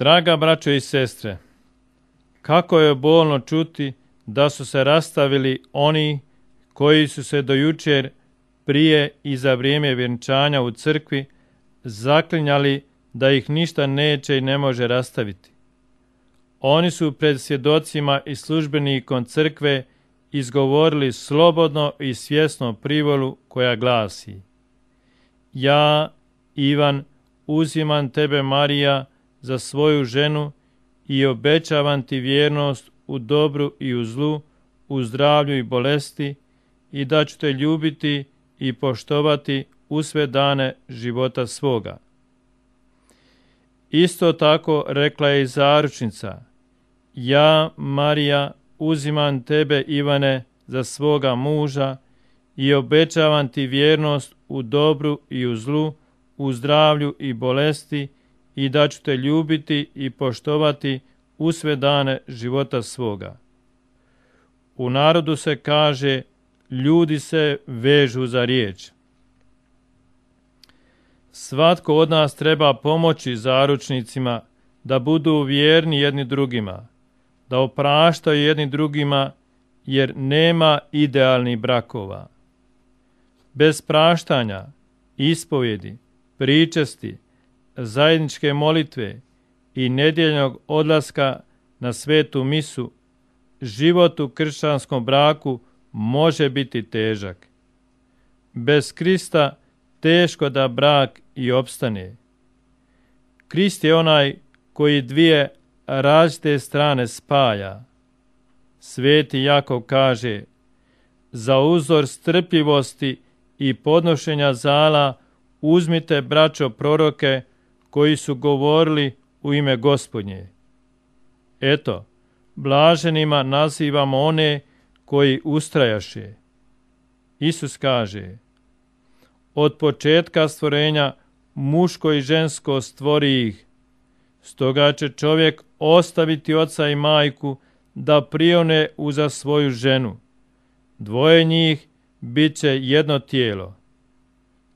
Draga braćo i sestre, kako je bolno čuti da su se rastavili oni koji su se do jučer prije i za vrijeme vjenčanja u crkvi zaklinjali da ih ništa neće i ne može rastaviti. Oni su pred svjedocima i službenikom crkve izgovorili slobodno i svjesno privolu koja glasi Ja, Ivan, uzimam tebe Marija, za svoju ženu i obećavam ti vjernost u dobru i u zlu, u zdravlju i bolesti i da ću te ljubiti i poštovati u sve dane života svoga. Isto tako rekla je i zaručnica, ja, Marija, uzimam tebe, Ivane, za svoga muža i obećavam ti vjernost u dobru i u zlu, u zdravlju i bolesti i da ću te ljubiti i poštovati u sve dane života svoga. U narodu se kaže ljudi se vežu za riječ. Svatko od nas treba pomoći zaručnicima da budu vjerni jedni drugima, da opraštaju jedni drugima jer nema idealnih brakova. Bez praštanja, ispovjedi, pričesti, zajedničke molitve i nedjeljnog odlaska na svetu misu, život u kršćanskom braku može biti težak. Bez Krista teško da brak i opstane. Krist je onaj koji dvije različite strane spaja. Sveti jako kaže, za uzor strpljivosti i podnošenja zala uzmite braćo proroke koji su govorili u ime gospodnje. Eto, blaženima nazivamo one koji ustrajaše. Isus kaže, od početka stvorenja muško i žensko stvori ih, stoga će čovjek ostaviti oca i majku da prione uza svoju ženu. Dvoje njih bit će jedno tijelo.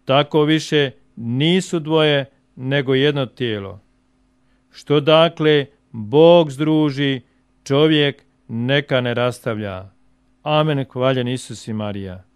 Tako više nisu dvoje, nego jedno tijelo. Što dakle Bog združi, čovjek neka ne rastavlja. Amen, hvaljen Isus i Marija.